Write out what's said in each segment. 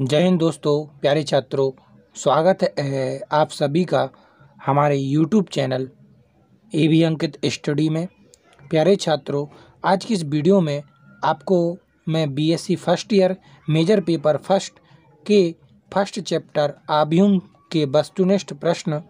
जय हिंद दोस्तों प्यारे छात्रों स्वागत है आप सभी का हमारे YouTube channel A B Ankit study में प्यारे छात्रों आज की इस वीडियो में आपको मैं BSc first year major paper first के फर्स्ट चैप्टर आभ्यूम के वस्तुनिष्ठ प्रश्न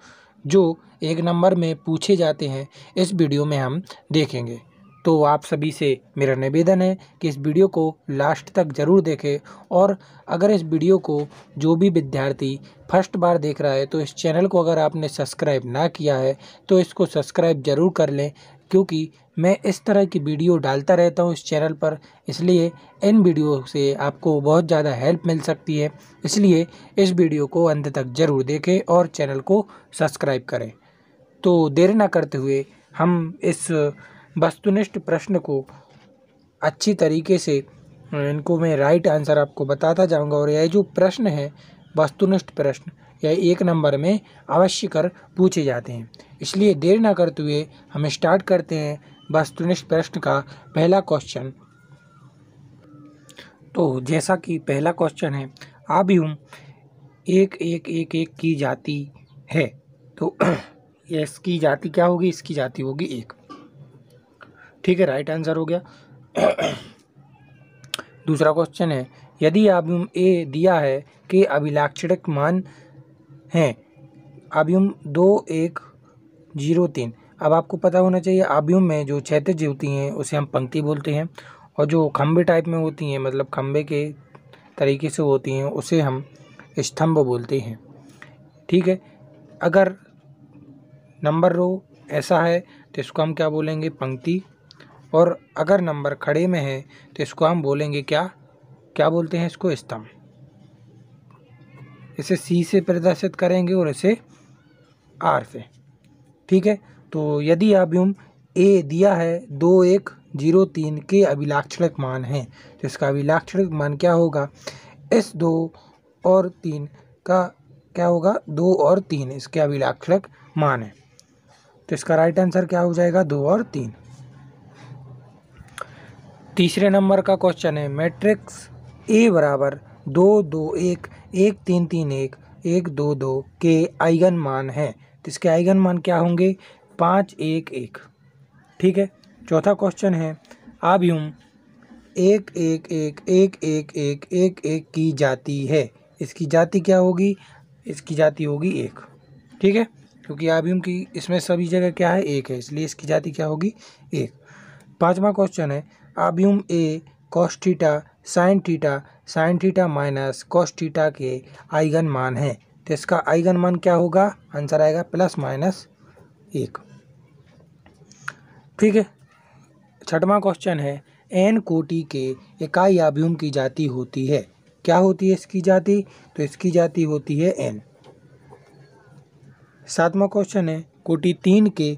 जो एक नंबर में पूछे जाते हैं इस वीडियो में हम देखेंगे तो आप सभी से मेरा निवेदन है कि इस वीडियो को लास्ट तक ज़रूर देखें और अगर इस वीडियो को जो भी विद्यार्थी फर्स्ट बार देख रहा है तो इस चैनल को अगर आपने सब्सक्राइब ना किया है तो इसको सब्सक्राइब ज़रूर कर लें क्योंकि मैं इस तरह की वीडियो डालता रहता हूँ इस चैनल पर इसलिए इन वीडियो से आपको बहुत ज़्यादा हेल्प मिल सकती है इसलिए इस वीडियो को अंत तक ज़रूर देखें और चैनल को सब्सक्राइब करें तो देर ना करते हुए हम इस वस्तुनिष्ठ प्रश्न को अच्छी तरीके से इनको मैं राइट आंसर आपको बताता जाऊंगा और यह जो प्रश्न है वस्तुनिष्ठ प्रश्न यह एक नंबर में अवश्य कर पूछे जाते हैं इसलिए देर ना करते हुए हम स्टार्ट करते हैं वस्तुनिष्ठ प्रश्न का पहला क्वेश्चन तो जैसा कि पहला क्वेश्चन है यूँ एक एक एक एक की जाति है तो इसकी जाति क्या होगी इसकी जाति होगी एक ठीक है राइट आंसर हो गया दूसरा क्वेश्चन है यदि आब्यूम ए दिया है कि अभिलाक्षणिक मान हैं आब्यूम दो एक जीरो तीन अब आपको पता होना चाहिए आब्यूम में जो क्षैतिज होती हैं उसे हम पंक्ति बोलते हैं और जो खम्भे टाइप में होती हैं मतलब खम्भे के तरीके से होती हैं उसे हम स्तंभ बोलते हैं ठीक है अगर नंबर रो ऐसा है तो इसको हम क्या बोलेंगे पंक्ति और अगर नंबर खड़े में है तो इसको हम बोलेंगे क्या क्या बोलते हैं इसको स्तंभ इसे सी से प्रदर्शित करेंगे और इसे आर से ठीक है तो यदि हम ए दिया है दो एक जीरो तीन के अभिलाक्षणिक मान हैं तो इसका अभिलाक्षणिक मान क्या होगा एस दो और तीन का क्या होगा दो और तीन इसके अभिलाक्षणिक मान है तो इसका राइट आंसर क्या हो जाएगा दो और तीन तीसरे नंबर का क्वेश्चन है मैट्रिक्स ए बराबर दो दो एक एक तीन तीन एक एक दो दो के आइगन मान हैं तो इसके आइगन मान क्या होंगे पाँच एक एक ठीक है चौथा क्वेश्चन है आबियूम एक एक एक एक एक एक एक एक की जाति है इसकी जाति क्या होगी इसकी जाति होगी एक ठीक है क्योंकि आबियूम की इसमें सभी जगह क्या है एक है इसलिए इसकी जाति क्या होगी एक पाँचवा क्वेश्चन है आव्यूम A cos theta sine theta sine theta minus cos theta के आइगन मान हैं तो इसका आइगन मान क्या होगा आंसर आएगा प्लस माइनस एक ठीक है छठवां क्वेश्चन है एन कोटि के इकाई आव्यूम की जाति होती है क्या होती है इसकी जाति तो इसकी जाति होती है एन सातवां क्वेश्चन है कोटि तीन के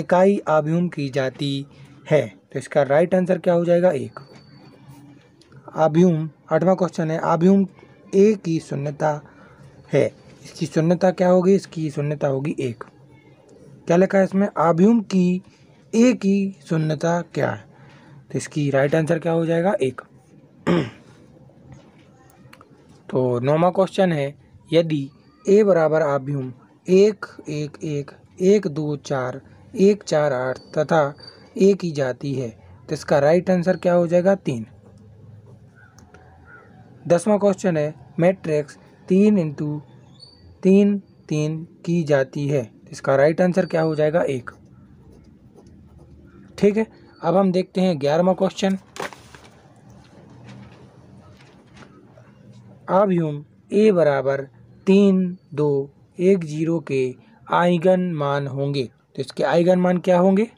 इकाई आव्यूम की जाति है तो इसका राइट आंसर क्या हो जाएगा एक आभ्यूम आठवां क्वेश्चन है आभ्यूम ए की शून्यता है इसकी शून्यता क्या होगी इसकी शून्यता होगी एक क्या लिखा है इसमें आभ्यूम की ए की शून्यता क्या है तो इसकी राइट आंसर क्या हो जाएगा एक तो नौवा क्वेश्चन है यदि ए बराबर आभ्यूम एक एक एक एक दो चार एक चार आठ तथा ए की जाती है तो इसका राइट आंसर क्या हो जाएगा तीन दसवां क्वेश्चन है मैट्रिक्स तीन इंटू तीन तीन की जाती है तो इसका राइट आंसर क्या हो जाएगा एक ठीक है अब हम देखते हैं ग्यारहवा क्वेश्चन यूम ए बराबर तीन दो एक जीरो के आइगन मान होंगे तो इसके आइगन मान क्या होंगे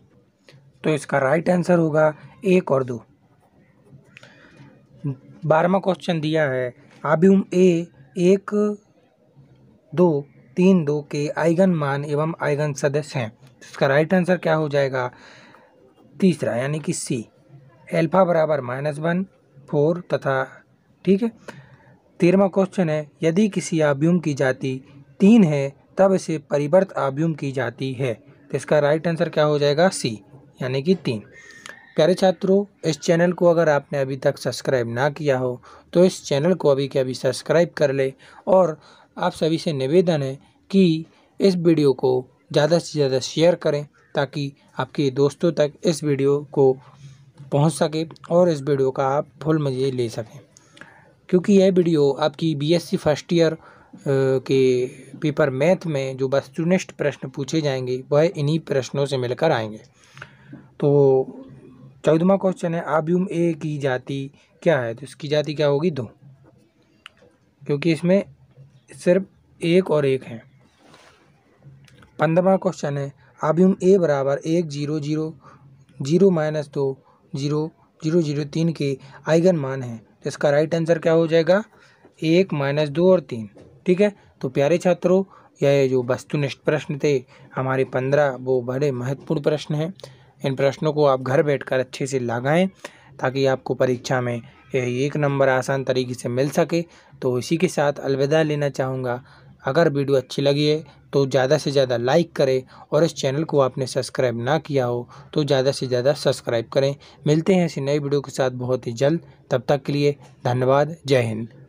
तो इसका राइट आंसर होगा एक और दो बारहवा क्वेश्चन दिया है आब्यूम ए एक दो तीन दो के आइगन मान एवं आइगन सदस्य हैं इसका राइट आंसर क्या हो जाएगा तीसरा यानी कि सी एल्फा बराबर माइनस वन फोर तथा ठीक है तेरहवा क्वेश्चन है यदि किसी आब्यूम की जाति तीन है तब इसे परिवर्त आब्यूम की जाती है तो इसका राइट आंसर क्या हो जाएगा सी यानी कि तीन प्यारे छात्रों इस चैनल को अगर आपने अभी तक सब्सक्राइब ना किया हो तो इस चैनल को अभी के अभी सब्सक्राइब कर ले और आप सभी से निवेदन है कि इस वीडियो को ज़्यादा से ज़्यादा शेयर करें ताकि आपके दोस्तों तक इस वीडियो को पहुंच सके और इस वीडियो का आप फुल मज़े ले सकें क्योंकि यह वीडियो आपकी बीएससी फर्स्ट ईयर के पेपर मैथ में जो वस्तुनिष्ठ प्रश्न पूछे जाएंगे वह इन्हीं प्रश्नों से मिलकर आएंगे तो चौदहवा क्वेश्चन है आब्यूम ए की जाति क्या है तो इसकी जाति क्या होगी दो क्योंकि इसमें सिर्फ एक और एक है पंद्रहवा क्वेश्चन है आब्यूम ए बराबर एक जीरो जीरो जीरो माइनस दो जीरो जीरो जीरो तीन के आइगन मान हैं तो इसका राइट आंसर क्या हो जाएगा एक माइनस दो और तीन ठीक है तो प्यारे छात्रों यह जो वस्तुनिष्ठ प्रश्न थे हमारे पंद्रह वो बड़े महत्वपूर्ण प्रश्न हैं इन प्रश्नों को आप घर बैठकर अच्छे से लगाएं ताकि आपको परीक्षा में एक नंबर आसान तरीके से मिल सके तो इसी के साथ अलविदा लेना चाहूँगा अगर वीडियो अच्छी लगी है तो ज़्यादा से ज़्यादा लाइक करें और इस चैनल को आपने सब्सक्राइब ना किया हो तो ज़्यादा से ज़्यादा सब्सक्राइब करें मिलते हैं ऐसी नई वीडियो के साथ बहुत ही जल्द तब तक के लिए धन्यवाद जय हिंद